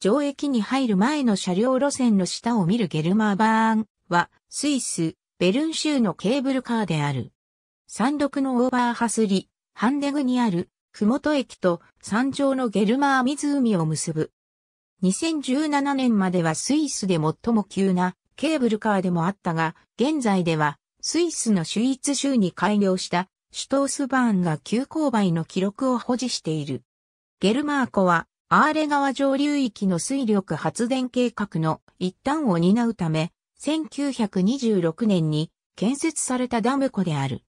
上駅に入る前の車両路線の下を見るゲルマーバーンは、スイス、ベルン州のケーブルカーである。山麓のオーバーハスリ、ハンデグにある、ふもと駅と山上のゲルマー湖を結ぶ。2017年まではスイスで最も急なケーブルカーでもあったが、現在ではスイスのシュイツ州に改良したシュトースバーンが急勾配の記録を保持している。ゲルマー湖はアーレ川上流域の水力発電計画の一端を担うため、1926年に建設されたダム湖である。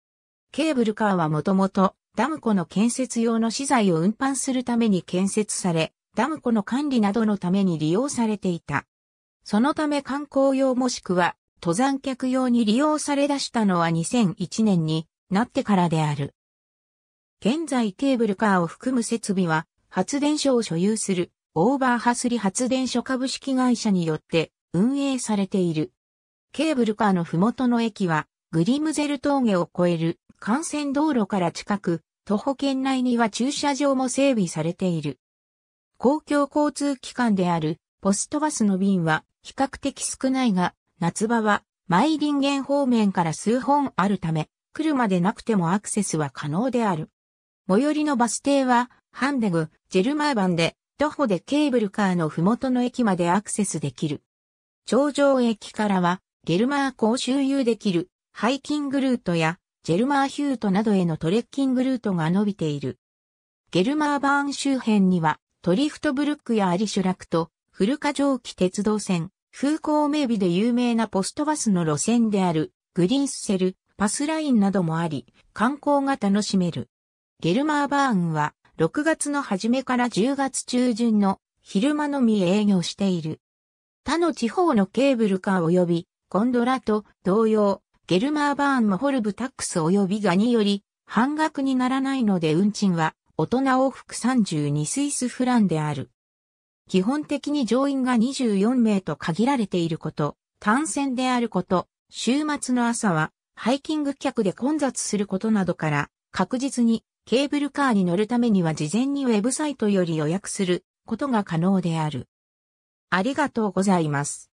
ケーブルカーはもともとダム湖の建設用の資材を運搬するために建設され、ダム湖の管理などのために利用されていた。そのため観光用もしくは登山客用に利用され出したのは2001年になってからである。現在ケーブルカーを含む設備は発電所を所有するオーバーハスリ発電所株式会社によって運営されている。ケーブルカーの麓の駅はグリムゼル峠を越える幹線道路から近く、徒歩圏内には駐車場も整備されている。公共交通機関であるポストバスの便は比較的少ないが、夏場はマイリンゲン方面から数本あるため、車でなくてもアクセスは可能である。最寄りのバス停はハンデグ、ジェルマーバンで、徒歩でケーブルカーの麓の駅までアクセスできる。頂上駅からは、ゲルマー湖を周遊できる、ハイキングルートや、ジェルマーヒュートなどへのトレッキングルートが伸びている。ゲルマーバーン周辺には、トリフトブルックやアリシュラクト、古ル蒸気鉄道線、風光明媚で有名なポストバスの路線である、グリーンセル、パスラインなどもあり、観光が楽しめる。ゲルマーバーンは、6月の初めから10月中旬の昼間のみ営業している。他の地方のケーブルカー及びゴンドラと同様、ゲルマーバーンもホルブタックス及びガニより半額にならないので運賃は大人往復32スイスフランである。基本的に乗員が24名と限られていること、単線であること、週末の朝はハイキング客で混雑することなどから確実にケーブルカーに乗るためには事前にウェブサイトより予約することが可能である。ありがとうございます。